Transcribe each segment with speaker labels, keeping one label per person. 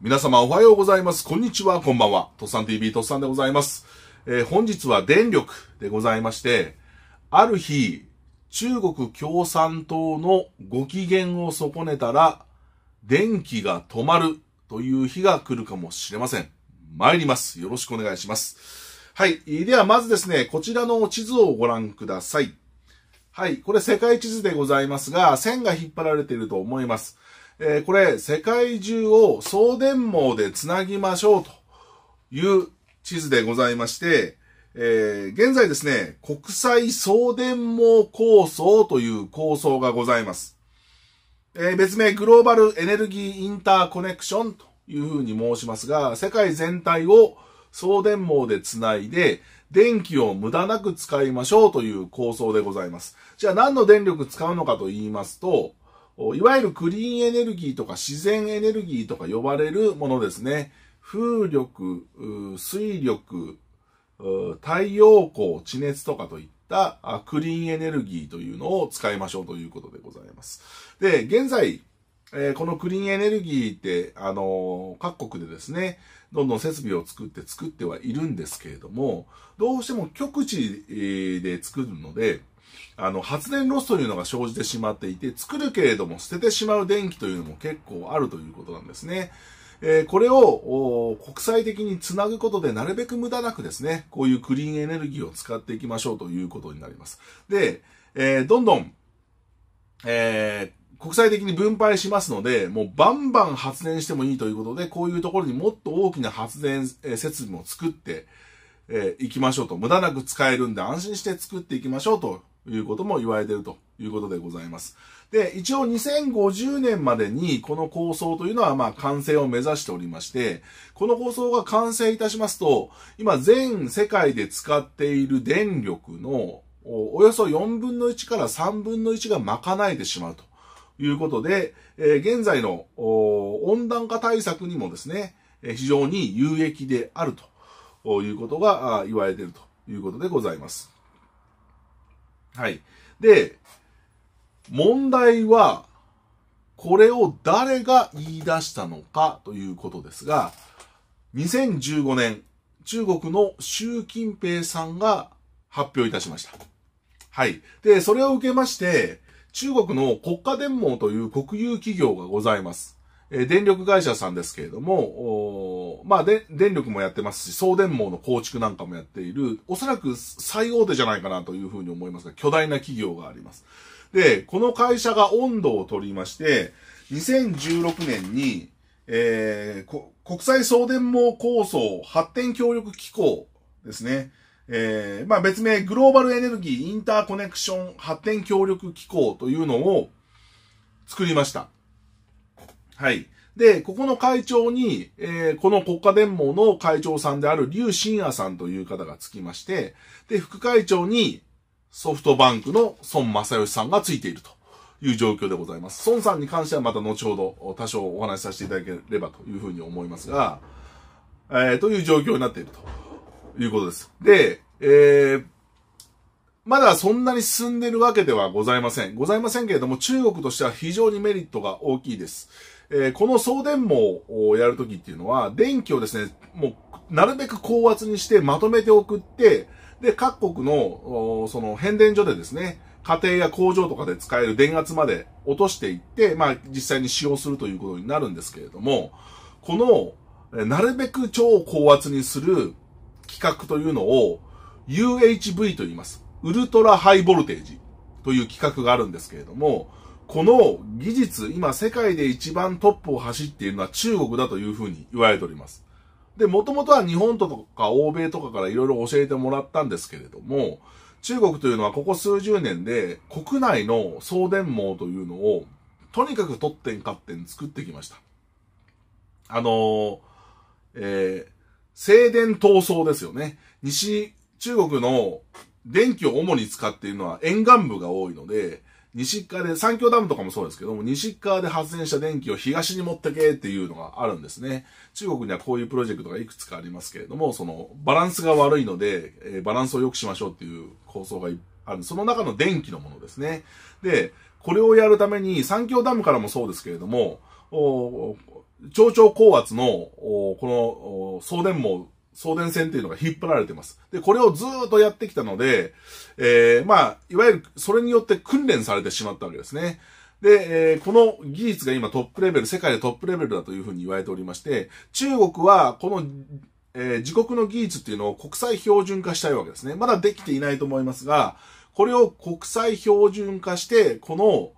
Speaker 1: 皆様おはようございます。こんにちは、こんばんは。とっさん TV とっさんでございます。えー、本日は電力でございまして、ある日、中国共産党のご機嫌を損ねたら、電気が止まるという日が来るかもしれません。参ります。よろしくお願いします。はい。では、まずですね、こちらの地図をご覧ください。はい。これ世界地図でございますが、線が引っ張られていると思います。えー、これ、世界中を送電網でつなぎましょうという地図でございまして、えー、現在ですね、国際送電網構想という構想がございます。えー、別名グローバルエネルギーインターコネクションというふうに申しますが、世界全体を送電網でつないで、電気を無駄なく使いましょうという構想でございます。じゃあ何の電力使うのかと言いますと、いわゆるクリーンエネルギーとか自然エネルギーとか呼ばれるものですね。風力、水力、太陽光、地熱とかといったクリーンエネルギーというのを使いましょうということでございます。で、現在、えこのクリーンエネルギーって、あの各国でですね、どんどん設備を作って作ってはいるんですけれども、どうしても極地で作るので、あの、発電ロスというのが生じてしまっていて、作るけれども捨ててしまう電気というのも結構あるということなんですね。えー、これを国際的につなぐことでなるべく無駄なくですね、こういうクリーンエネルギーを使っていきましょうということになります。で、えー、どんどん、えー、国際的に分配しますので、もうバンバン発電してもいいということで、こういうところにもっと大きな発電、え設備も作って、えー、行きましょうと。無駄なく使えるんで安心して作っていきましょうということも言われているということでございます。で、一応2050年までにこの構想というのはまあ完成を目指しておりまして、この構想が完成いたしますと、今全世界で使っている電力のおよそ4分の1から3分の1が賄えてしまうということで、え現在の温暖化対策にもですね、非常に有益であるということが言われているということでございます。はい。で、問題は、これを誰が言い出したのかということですが、2015年、中国の習近平さんが発表いたしました。はい。で、それを受けまして、中国の国家電網という国有企業がございます。え電力会社さんですけれども、まあで、電力もやってますし、送電網の構築なんかもやっている、おそらく最大手じゃないかなというふうに思いますが、巨大な企業があります。で、この会社が温度を取りまして、2016年に、えー、国際送電網構想発展協力機構ですね。えー、まあ別名グローバルエネルギーインターコネクション発展協力機構というのを作りました。はい。で、ここの会長に、えー、この国家電網の会長さんである劉信也さんという方がつきまして、で、副会長にソフトバンクの孫正義さんがついているという状況でございます。孫さんに関してはまた後ほど多少お話しさせていただければというふうに思いますが、えー、という状況になっているということです。で、えーまだそんなに進んでるわけではございません。ございませんけれども、中国としては非常にメリットが大きいです。えー、この送電網をやるときっていうのは、電気をですね、もう、なるべく高圧にしてまとめて送って、で、各国の、その、変電所でですね、家庭や工場とかで使える電圧まで落としていって、まあ、実際に使用するということになるんですけれども、この、なるべく超高圧にする企画というのを、UHV と言います。ウルトラハイボルテージという企画があるんですけれども、この技術、今世界で一番トップを走っているのは中国だというふうに言われております。で、もともとは日本とか欧米とかからいろいろ教えてもらったんですけれども、中国というのはここ数十年で国内の送電網というのをとにかく取ってんかってん作ってきました。あのえー、静電闘争ですよね。西、中国の電気を主に使っているのは沿岸部が多いので、西側で、三峡ダムとかもそうですけども、西側で発電した電気を東に持ってけっていうのがあるんですね。中国にはこういうプロジェクトがいくつかありますけれども、そのバランスが悪いので、えー、バランスを良くしましょうっていう構想がある。その中の電気のものですね。で、これをやるために三峡ダムからもそうですけれども、お超超高圧の、おこの送電網送電線っていうのが引っ張られてます。で、これをずっとやってきたので、えー、まあ、いわゆるそれによって訓練されてしまったわけですね。で、えー、この技術が今トップレベル、世界でトップレベルだというふうに言われておりまして、中国はこの、えー、自国の技術っていうのを国際標準化したいわけですね。まだできていないと思いますが、これを国際標準化して、この、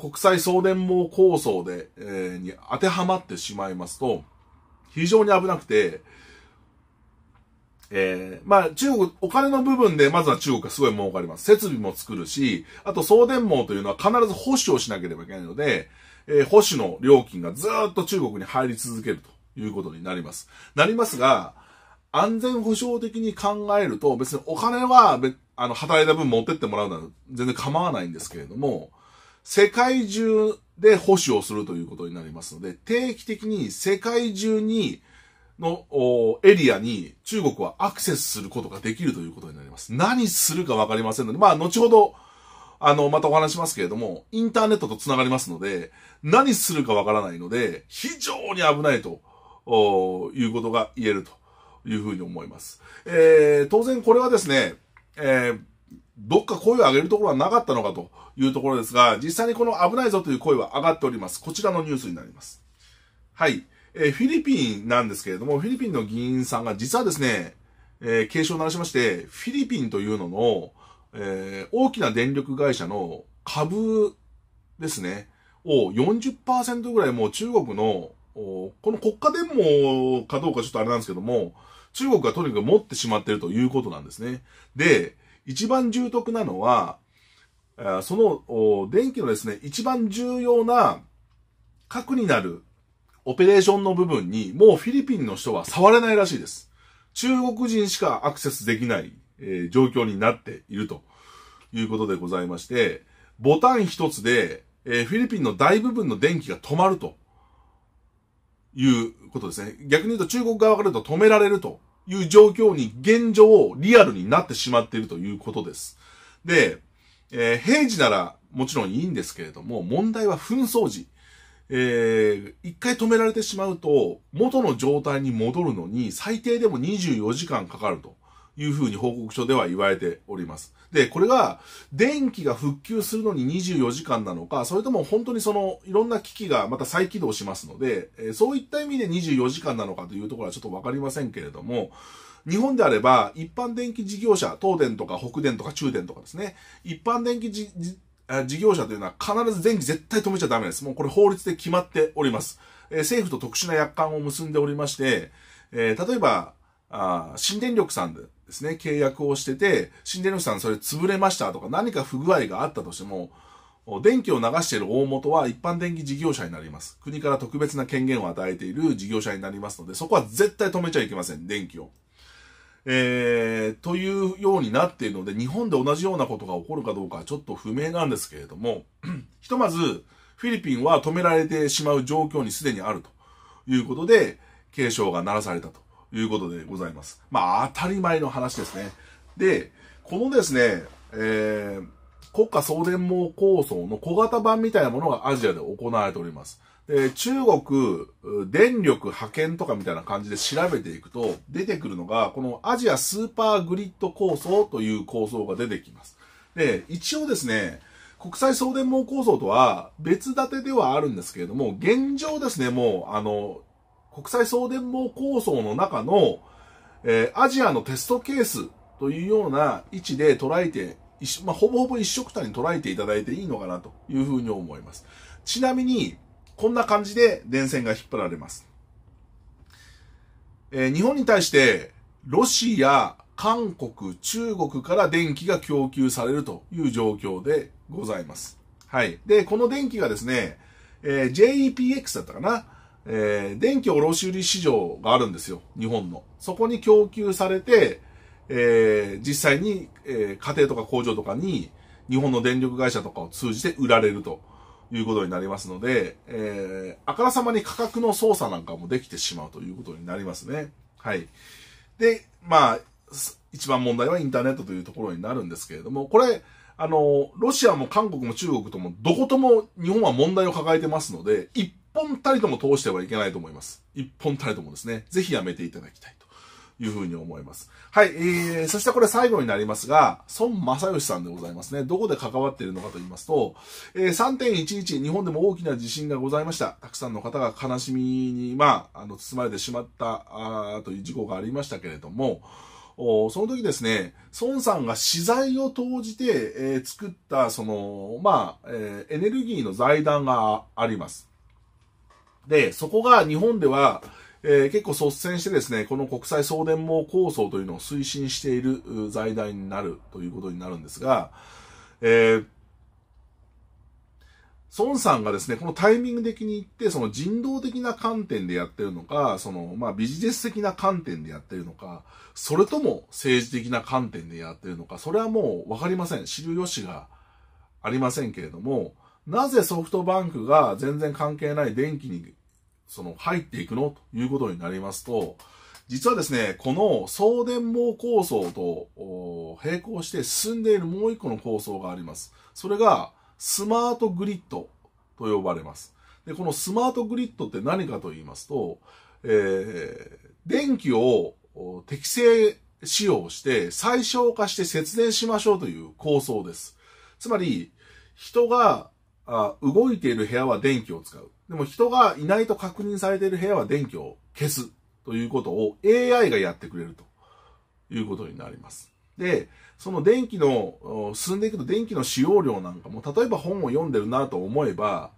Speaker 1: 国際送電網構想で、えー、に当てはまってしまいますと、非常に危なくて、えー、まあ中国、お金の部分でまずは中国がすごい儲かります。設備も作るし、あと送電網というのは必ず保守をしなければいけないので、えー、保守の料金がずっと中国に入り続けるということになります。なりますが、安全保障的に考えると、別にお金は、あの、働いた分持ってってもらうのは全然構わないんですけれども、世界中で保守をするということになりますので、定期的に世界中にのエリアに中国はアクセスすることができるということになります。何するかわかりませんので、まあ、後ほど、あの、またお話しますけれども、インターネットと繋がりますので、何するかわからないので、非常に危ないということが言えるというふうに思います。えー、当然これはですね、えー、どっか声を上げるところはなかったのかというところですが、実際にこの危ないぞという声は上がっております。こちらのニュースになります。はい。えー、フィリピンなんですけれども、フィリピンの議員さんが実はですね、えー、警鐘を鳴らしまして、フィリピンというのの、えー、大きな電力会社の株ですね、を40%ぐらいもう中国の、この国家電網かどうかちょっとあれなんですけども、中国がとにかく持ってしまっているということなんですね。で、一番重篤なのは、その電気のですね、一番重要な核になるオペレーションの部分に、もうフィリピンの人は触れないらしいです。中国人しかアクセスできない、えー、状況になっているということでございまして、ボタン一つで、えー、フィリピンの大部分の電気が止まるということですね。逆に言うと中国側から言うと止められるという状況に現状リアルになってしまっているということです。で、えー、平時ならもちろんいいんですけれども、問題は紛争時。えー、一回止められてしまうと、元の状態に戻るのに、最低でも24時間かかるというふうに報告書では言われております。で、これが、電気が復旧するのに24時間なのか、それとも本当にその、いろんな機器がまた再起動しますので、えー、そういった意味で24時間なのかというところはちょっとわかりませんけれども、日本であれば、一般電気事業者、東電とか北電とか中電とかですね、一般電気事業者というのは必ず電気絶対止めちゃダメです。もうこれ法律で決まっております。えー、政府と特殊な約款を結んでおりまして、えー、例えば、あ新電力さんでですね、契約をしてて、新電力さんそれ潰れましたとか何か不具合があったとしても、電気を流している大元は一般電気事業者になります。国から特別な権限を与えている事業者になりますので、そこは絶対止めちゃいけません、電気を。えー、というようになっているので、日本で同じようなことが起こるかどうかはちょっと不明なんですけれども、ひとまず、フィリピンは止められてしまう状況にすでにあるということで、警鐘が鳴らされたということでございます。まあ、当たり前の話ですね。で、このですね、えー、国家送電網構想の小型版みたいなものがアジアで行われております。で、中国電力派遣とかみたいな感じで調べていくと出てくるのが、このアジアスーパーグリッド構想という構想が出てきます。で、一応ですね、国際送電網構想とは別立てではあるんですけれども、現状ですね、もう、あの、国際送電網構想の中の、えー、アジアのテストケースというような位置で捉えて、まあ、ほぼほぼ一緒くたに捉えていただいていいのかなというふうに思います。ちなみに、こんな感じで電線が引っ張られます。えー、日本に対して、ロシア、韓国、中国から電気が供給されるという状況でございます。はい。で、この電気がですね、えー、JEPX だったかな、えー、電気卸売市場があるんですよ。日本の。そこに供給されて、えー、実際に、えー、家庭とか工場とかに日本の電力会社とかを通じて売られるということになりますので、えー、あからさまに価格の操作なんかもできてしまうということになりますね。はい。で、まあ、一番問題はインターネットというところになるんですけれども、これ、あの、ロシアも韓国も中国とも、どことも日本は問題を抱えてますので、一本たりとも通してはいけないと思います。一本たりともですね、ぜひやめていただきたいと。いうふうに思います。はい、えー、そしてこれ最後になりますが、孫正義さんでございますね。どこで関わっているのかと言いますと、えー、3.11、日本でも大きな地震がございました。たくさんの方が悲しみに、まあ、あの、包まれてしまった、あという事故がありましたけれども、おその時ですね、孫さんが資材を投じて、えー、作った、その、まあ、えー、エネルギーの財団があります。で、そこが日本では、えー、結構率先してですね、この国際送電網構想というのを推進している財団になるということになるんですが、えー、孫さんがですね、このタイミング的に言って、その人道的な観点でやってるのか、その、まあ、ビジネス的な観点でやってるのか、それとも政治的な観点でやってるのか、それはもうわかりません。知る由がありませんけれども、なぜソフトバンクが全然関係ない電気にその入っていくのということになりますと、実はですね、この送電網構想と並行して進んでいるもう一個の構想があります。それがスマートグリッドと呼ばれます。で、このスマートグリッドって何かと言いますと、えー、電気を適正使用して最小化して節電しましょうという構想です。つまり、人があ動いている部屋は電気を使う。でも人がいないと確認されている部屋は電気を消すということを AI がやってくれるということになります。で、その電気の、進んでいくと電気の使用量なんかも、例えば本を読んでるなと思えば、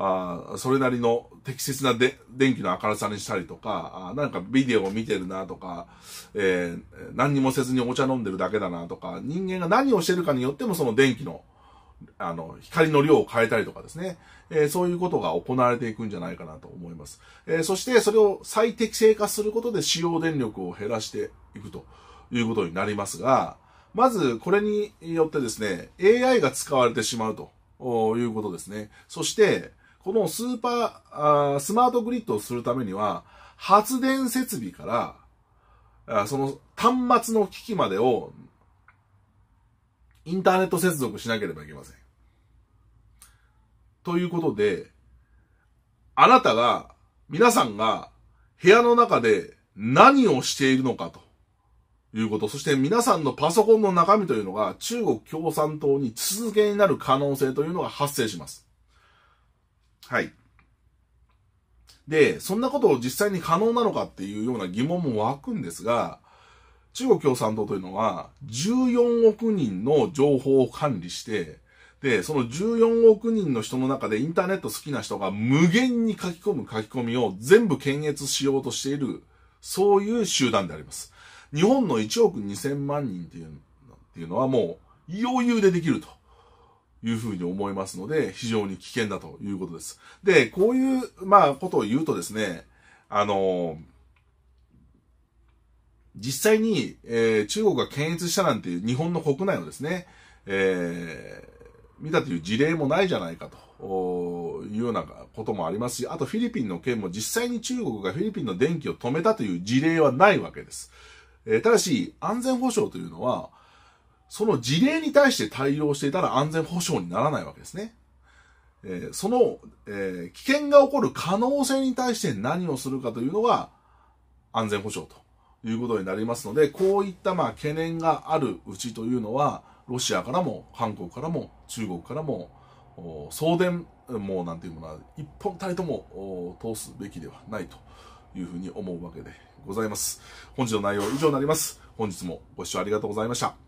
Speaker 1: あそれなりの適切なで電気の明るさにしたりとか、あなんかビデオを見てるなとか、えー、何にもせずにお茶飲んでるだけだなとか、人間が何をしてるかによってもその電気のあの、光の量を変えたりとかですね、えー、そういうことが行われていくんじゃないかなと思います。えー、そしてそれを最適正化することで使用電力を減らしていくということになりますが、まずこれによってですね、AI が使われてしまうということですね。そして、このスーパーあ、スマートグリッドをするためには、発電設備から、その端末の機器までをインターネット接続しなければいけません。ということで、あなたが、皆さんが部屋の中で何をしているのかということ、そして皆さんのパソコンの中身というのが中国共産党に続けになる可能性というのが発生します。はい。で、そんなことを実際に可能なのかっていうような疑問も湧くんですが、中国共産党というのは、14億人の情報を管理して、で、その14億人の人の中でインターネット好きな人が無限に書き込む書き込みを全部検閲しようとしている、そういう集団であります。日本の1億2000万人っていうのはもう余裕でできるというふうに思いますので、非常に危険だということです。で、こういう、まあ、ことを言うとですね、あのー実際に、えー、中国が検閲したなんていう日本の国内のですね、えー、見たという事例もないじゃないかというようなこともありますし、あとフィリピンの件も実際に中国がフィリピンの電気を止めたという事例はないわけです。えー、ただし、安全保障というのは、その事例に対して対応していたら安全保障にならないわけですね。えー、その、えー、危険が起こる可能性に対して何をするかというのが安全保障ということになりますので、こういったまあ懸念があるうちというのは、ロシアからも、韓国からも、中国からも、送電網なんていうものは一本たりとも通すべきではないというふうに思うわけでございます。本日の内容は以上になります。本日もご視聴ありがとうございました。